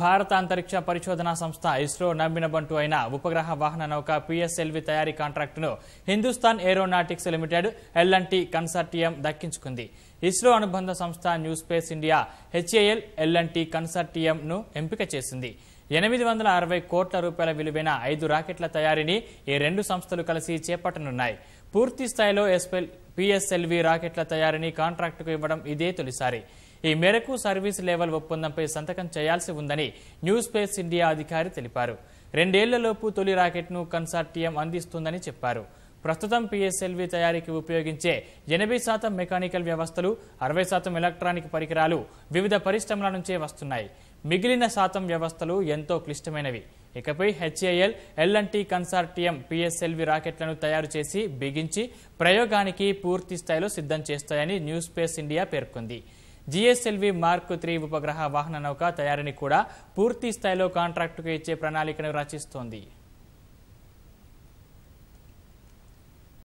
భారత అంతరిక్ష పరిశోధనా సంస్థ ఇస్రో నమ్మిన బంటు అయిన ఉపగ్రహ వాహన నౌక పిఎస్ఎల్వి తయారీ కాంట్రాక్టును Hindustan aeronautics limited L and T consortium దక్కించుకుంది ఇస్రో అనుబంధ సంస్థ new space India HAL L and T కన్సార్టియంను ఎంపిక చేసింది ఎనిమిది వందల అరవై కోట్ల రూపాయల విలువైన ఐదు రాకెట్ల తయారీని ఈ రెండు సంస్థలు కలిసి చేపట్టనున్నాయి పూర్తి స్థాయిలో ఎస్పెల్ పిఎస్ఎల్వి రాకెట్ల తయారీని కాంట్రాక్టుకు ఇవ్వడం ఇదే తొలిసారి ఈ మేరకు సర్వీస్ లెవెల్ ఒప్పందంపై సంతకం చేయాల్సి ఉందని న్యూ స్పేస్ ఇండియా అధికారి తెలిపారు రెండేళ్లలోపు తొలి రాకెట్ను కన్సార్టియం అందిస్తుందని చెప్పారు ప్రస్తుతం పిఎస్ఎల్వి తయారీకి ఉపయోగించే ఎనభై శాతం మెకానికల్ వ్యవస్థలు అరవై శాతం ఎలక్ట్రానిక్ పరికరాలు వివిధ పరిశ్రమల నుంచే వస్తున్నాయి మిగిలిన శాతం వ్యవస్థలు ఎంతో క్లిష్టమైనవి ఇకపై హెచ్ఏఎల్ ఎల్ఎన్టీ కన్సార్టియం పిఎస్ఎల్వి రాకెట్లను తయారు చేసి బిగించి ప్రయోగానికి పూర్తి స్థాయిలో సిద్ధం చేస్తాయని న్యూ స్పేస్ ఇండియా పేర్కొంది జిఎస్ఎల్వి మార్క్ త్రీ ఉపగ్రహ వాహన నౌక తయారీని కూడా పూర్తి స్థాయిలో కాంట్రాక్టుకు ఇచ్చే ప్రణాళికను రచిస్తోంది